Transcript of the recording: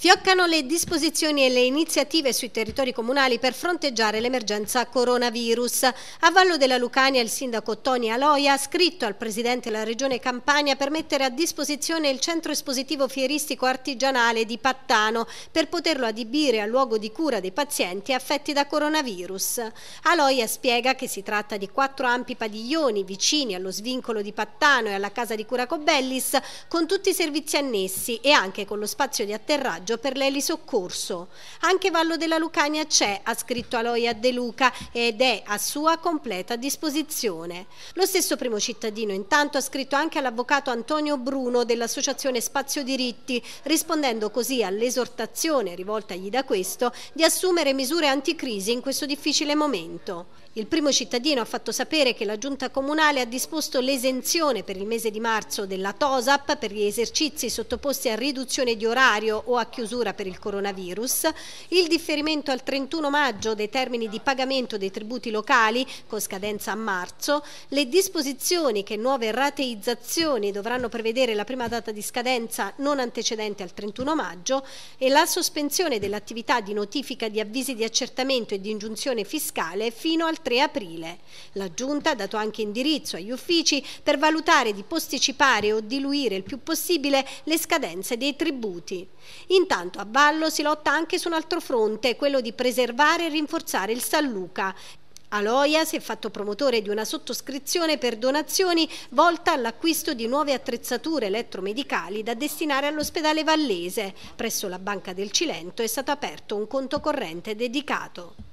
Fioccano le disposizioni e le iniziative sui territori comunali per fronteggiare l'emergenza coronavirus. A Vallo della Lucania il sindaco Toni Aloia ha scritto al presidente della regione Campania per mettere a disposizione il centro espositivo fieristico artigianale di Pattano per poterlo adibire a luogo di cura dei pazienti affetti da coronavirus. Aloia spiega che si tratta di quattro ampi padiglioni vicini allo svincolo di Pattano e alla casa di cura Cobellis con tutti i servizi annessi e anche con lo spazio di atterraggio viaggio per l'elisoccorso. Anche Vallo della Lucania c'è, ha scritto Aloia De Luca, ed è a sua completa disposizione. Lo stesso primo cittadino intanto ha scritto anche all'avvocato Antonio Bruno dell'Associazione Spazio Diritti, rispondendo così all'esortazione rivoltagli da questo di assumere misure anticrisi in questo difficile momento. Il primo cittadino ha fatto sapere che la giunta comunale ha disposto l'esenzione per il mese di marzo della TOSAP per gli esercizi sottoposti a riduzione di orario o a chiusura per il coronavirus, il differimento al 31 maggio dei termini di pagamento dei tributi locali con scadenza a marzo, le disposizioni che nuove rateizzazioni dovranno prevedere la prima data di scadenza non antecedente al 31 maggio e la sospensione dell'attività di notifica di avvisi di accertamento e di ingiunzione fiscale fino al 31 3 aprile. La Giunta ha dato anche indirizzo agli uffici per valutare di posticipare o diluire il più possibile le scadenze dei tributi. Intanto a Vallo si lotta anche su un altro fronte, quello di preservare e rinforzare il San Luca, Aloia si è fatto promotore di una sottoscrizione per donazioni volta all'acquisto di nuove attrezzature elettromedicali da destinare all'ospedale Vallese. Presso la Banca del Cilento è stato aperto un conto corrente dedicato.